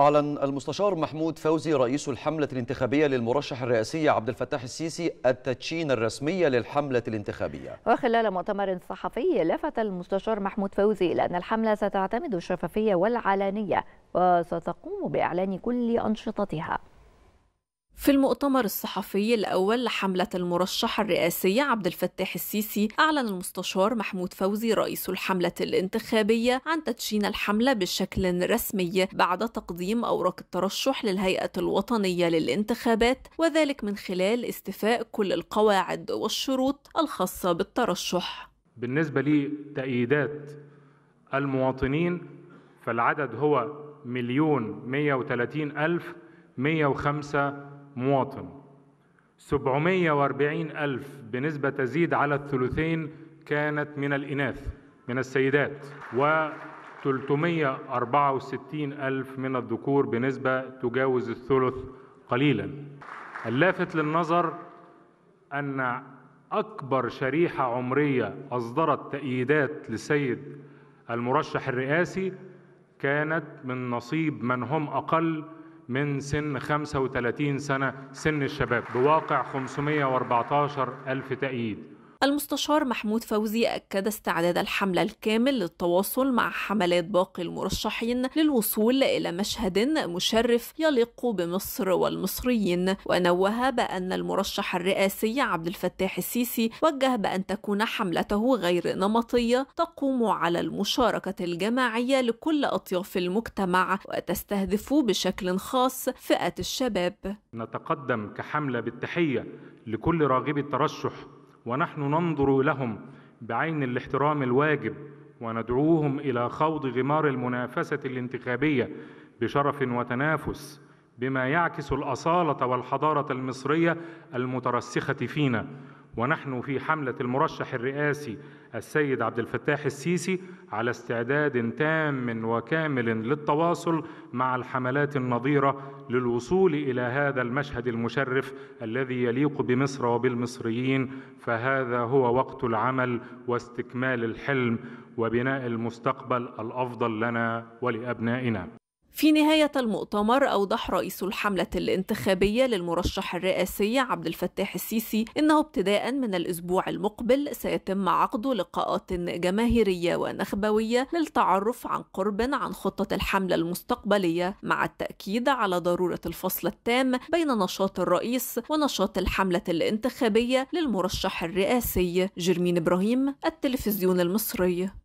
أعلن المستشار محمود فوزي رئيس الحملة الانتخابية للمرشح الرئاسي عبد الفتاح السيسي التدشين الرسمية للحملة الانتخابية. وخلال مؤتمر صحفي لفت المستشار محمود فوزي إلى أن الحملة ستعتمد الشفافية والعلانية وستقوم بإعلان كل أنشطتها. في المؤتمر الصحفي الأول لحملة المرشح الرئاسي عبد الفتاح السيسي أعلن المستشار محمود فوزي رئيس الحملة الانتخابية عن تدشين الحملة بشكل رسمي بعد تقديم أوراق الترشح للهيئة الوطنية للانتخابات وذلك من خلال استيفاء كل القواعد والشروط الخاصة بالترشح بالنسبة لتأييدات المواطنين فالعدد هو مليون مية وثلاثين ألف مية وخمسة مواطن 740 ألف بنسبة تزيد على الثلثين كانت من الإناث من السيدات و 364 ألف من الذكور بنسبة تجاوز الثلث قليلا اللافت للنظر أن أكبر شريحة عمرية أصدرت تأييدات للسيد المرشح الرئاسي كانت من نصيب من هم أقل من سن 35 سنة سن الشباب بواقع 514 ألف تأييد المستشار محمود فوزي أكد استعداد الحملة الكامل للتواصل مع حملات باقي المرشحين للوصول إلى مشهد مشرف يليق بمصر والمصريين ونوه بأن المرشح الرئاسي عبد الفتاح السيسي وجه بأن تكون حملته غير نمطية تقوم على المشاركة الجماعية لكل أطياف المجتمع وتستهدف بشكل خاص فئة الشباب نتقدم كحملة بالتحية لكل راغب الترشح ونحن ننظر لهم بعين الاحترام الواجب وندعوهم الى خوض غمار المنافسه الانتخابيه بشرف وتنافس بما يعكس الاصاله والحضاره المصريه المترسخه فينا ونحن في حملة المرشح الرئاسي السيد عبد الفتاح السيسي على استعداد تام وكامل للتواصل مع الحملات النظيرة للوصول إلى هذا المشهد المشرف الذي يليق بمصر وبالمصريين فهذا هو وقت العمل واستكمال الحلم وبناء المستقبل الأفضل لنا ولأبنائنا في نهاية المؤتمر أوضح رئيس الحملة الانتخابية للمرشح الرئاسي عبد الفتاح السيسي إنه ابتداء من الأسبوع المقبل سيتم عقد لقاءات جماهيرية ونخبوية للتعرف عن قرب عن خطة الحملة المستقبلية مع التأكيد على ضرورة الفصل التام بين نشاط الرئيس ونشاط الحملة الانتخابية للمرشح الرئاسي جرمين إبراهيم التلفزيون المصري